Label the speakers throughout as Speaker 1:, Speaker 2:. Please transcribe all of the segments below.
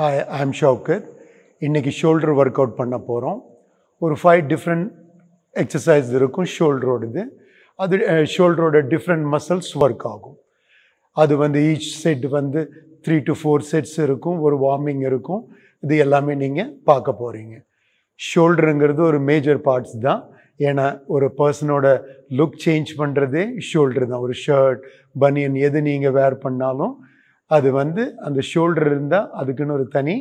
Speaker 1: Hi I'm Shaukat இன்றைக்கி shoulder work out பண்ண போகிறோம் ஒரு ஃபைவ் டிஃப்ரெண்ட் எக்ஸசைஸ் இருக்கும் ஷோல்டரோடது அது ஷோல்டரோட டிஃப்ரெண்ட் மசில்ஸ் ஒர்க் ஆகும் அது வந்து ஈச் செட் வந்து த்ரீ டு ஃபோர் செட்ஸ் இருக்கும் ஒரு வார்மிங் இருக்கும் இது எல்லாமே நீங்கள் பார்க்க போகிறீங்க ஷோல்டருங்கிறது ஒரு மேஜர் பார்ட்ஸ் தான் ஏன்னா ஒரு பர்சனோட லுக் சேஞ்ச் பண்ணுறதே ஷோல்டர் தான் ஒரு ஷர்ட் பனியன் எது நீங்கள் வேர் பண்ணாலும் அது வந்து அந்த ஷோல்டர் இருந்தால் அதுக்குன்னு ஒரு தனி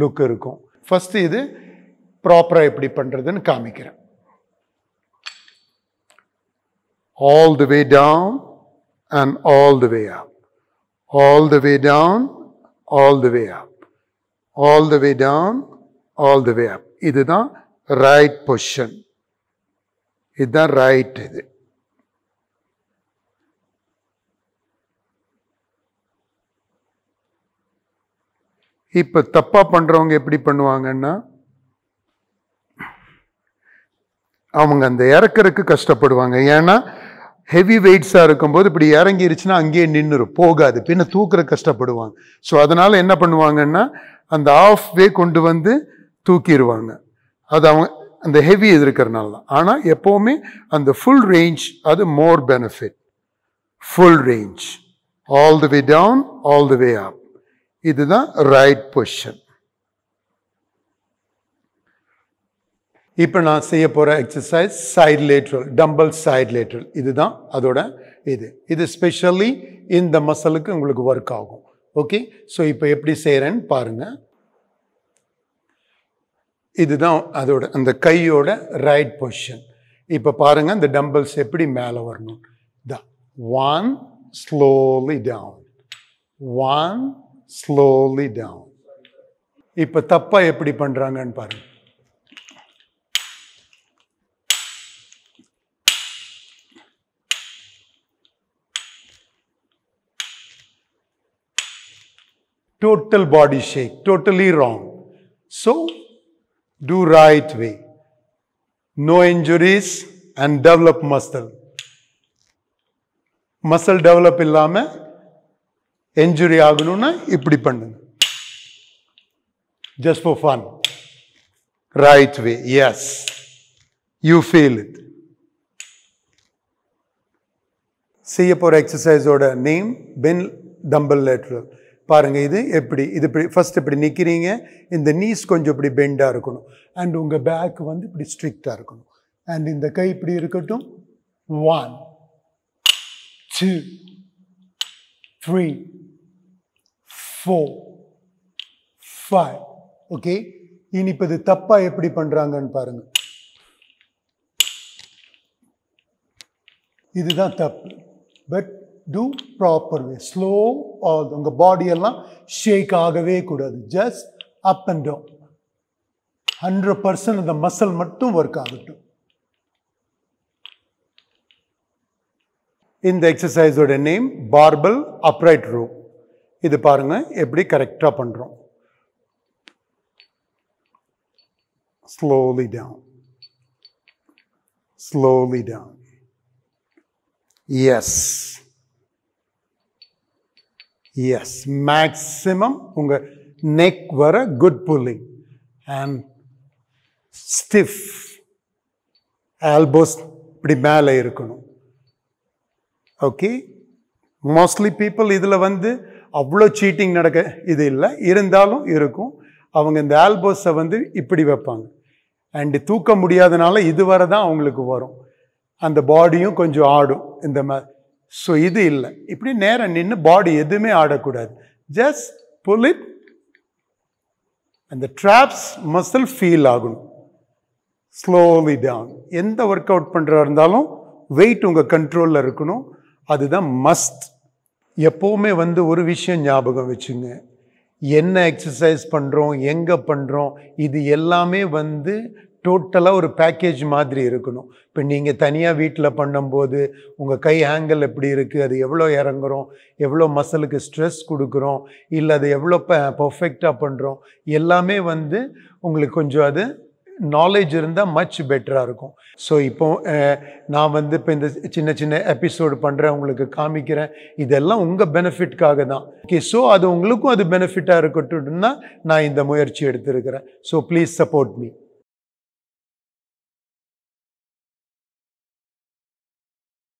Speaker 1: லுக் இருக்கும் ஃபஸ்ட்டு இது ப்ராப்பராக எப்படி பண்ணுறதுன்னு காமிக்கிறேன் all the way down and all the way up all the way down all the way up all the way down all the way up இதுதான் ரைட் பொஷன் இதுதான் ரைட் இது இப்போ தப்பாக பண்ணுறவங்க எப்படி பண்ணுவாங்கன்னா அவங்க அந்த இறக்கிறதுக்கு கஷ்டப்படுவாங்க ஏன்னா ஹெவி வெயிட்ஸாக இருக்கும்போது இப்படி இறங்கிருச்சுன்னா அங்கேயே நின்று போகாது பின்ன தூக்குற கஷ்டப்படுவாங்க ஸோ அதனால் என்ன பண்ணுவாங்கன்னா அந்த ஆஃப் வே கொண்டு வந்து தூக்கிடுவாங்க அது அவங்க அந்த ஹெவி இது இருக்கிறனால தான் ஆனால் எப்போவுமே அந்த ஃபுல் ரேஞ்ச் அது more benefit full range all the way down all the way up இதுதான் ரைட் பொசிஷன் இப்போ நான் செய்ய போகிற exercise side lateral dumbbell side lateral இதுதான் அதோட இது இது ஸ்பெஷலி இந்த மசலுக்கு உங்களுக்கு ஒர்க் ஆகும் ஓகே ஸோ இப்போ எப்படி செய்கிறேன்னு பாருங்கள் இதுதான் அதோட அந்த கையோட ரைட் பொசிஷன் இப்போ பாருங்கள் இந்த டம்பிள்ஸ் எப்படி மேலே வரணும் the one slowly down one slowly down இப்போ தப்பாக எப்படி பண்ணுறாங்கன்னு பாருங்க total body shake, totally wrong. So, do right way. No injuries and develop muscle. Muscle develop illama என்ஜுரி ஆகணும்னா இப்படி பண்ணுங்க just for fun right way yes you feel it செய்ய போகிற எக்ஸசைஸோட நேம் பென் டம்பல் லேட்ரல் பாருங்கள் இது எப்படி இது இப்படி ஃபஸ்ட் இப்படி நிற்கிறீங்க இந்த நீஸ் கொஞ்சம் இப்படி பெண்டாக இருக்கணும் அண்ட் உங்கள் பேக் வந்து இப்படி ஸ்ட்ரிக்டாக இருக்கணும் அண்ட் இந்த கை இப்படி இருக்கட்டும் one two three four five okay இனிப்பது தப்பாக எப்படி பண்ணுறாங்கன்னு பாருங்கள் இதுதான் தப்பு but do proper way slow all உங்கள் பாடியெல்லாம் ஷேக் ஆகவே கூடாது just up and down hundred percent அந்த மசல் மட்டும் ஒர்க் ஆகட்டும் இந்த எக்ஸசைஸோட நேம் பார்பல் அப்ரைட் ரோ இது பாருங்கள் எப்படி கரெக்டாக பண்ணுறோம் slowly down slowly down yes yes maximum உங்கள் நெக் வர good pulling and stiff elbows இப்படி மேலே இருக்கணும் ஓகே மோஸ்ட்லி பீப்புள் இதில் வந்து அவ்வளோ சீட்டிங் நடக்க இது இல்லை இருந்தாலும் இருக்கும் அவங்க இந்த ஆல்போஸை வந்து இப்படி வைப்பாங்க அண்டு தூக்க முடியாதனால இதுவரை தான் அவங்களுக்கு வரும் அந்த பாடியும் கொஞ்சம் ஆடும் இந்த மாதிரி ஸோ இது இல்லை இப்படி நேரம் நின்று பாடி எதுவுமே ஆடக்கூடாது ஜஸ்ட் புல் இட் அந்த ட்ராப்ஸ் மசில் ஃபீல் ஆகணும் ஸ்லோலி டவுன் எந்த ஒர்க் அவுட் பண்ணுறா இருந்தாலும் வெயிட் உங்கள் கண்ட்ரோலில் இருக்கணும் அதுதான் மஸ்ட் எப்போவுமே வந்து ஒரு விஷயம் ஞாபகம் வச்சுங்க என்ன எக்ஸசைஸ் பண்ணுறோம் எங்கே பண்ணுறோம் இது எல்லாமே வந்து டோட்டலாக ஒரு பேக்கேஜ் மாதிரி இருக்கணும் இப்போ நீங்கள் தனியாக வீட்டில் பண்ணும்போது உங்கள் கை ஆங்கிள் எப்படி இருக்குது அது எவ்வளோ இறங்குறோம் எவ்வளோ மசலுக்கு ஸ்ட்ரெஸ் கொடுக்குறோம் இல்லை அது எவ்வளோ ப பர்ஃபெக்டாக பண்ணுறோம் எல்லாமே வந்து உங்களுக்கு கொஞ்சம் அது நாலேஜ் இருந்தால் மச் பெட்டராக இருக்கும் ஸோ இப்போ நான் வந்து இப்போ இந்த சின்ன சின்ன எபிசோடு பண்ணுறேன் உங்களுக்கு காமிக்கிறேன் இதெல்லாம் உங்கள் பெனிஃபிட்காக தான் ஓகே ஸோ அது உங்களுக்கும் அது பெனிஃபிட்டாக தான் நான் இந்த முயற்சி எடுத்திருக்கிறேன் ஸோ ப்ளீஸ் சப்போர்ட் மீ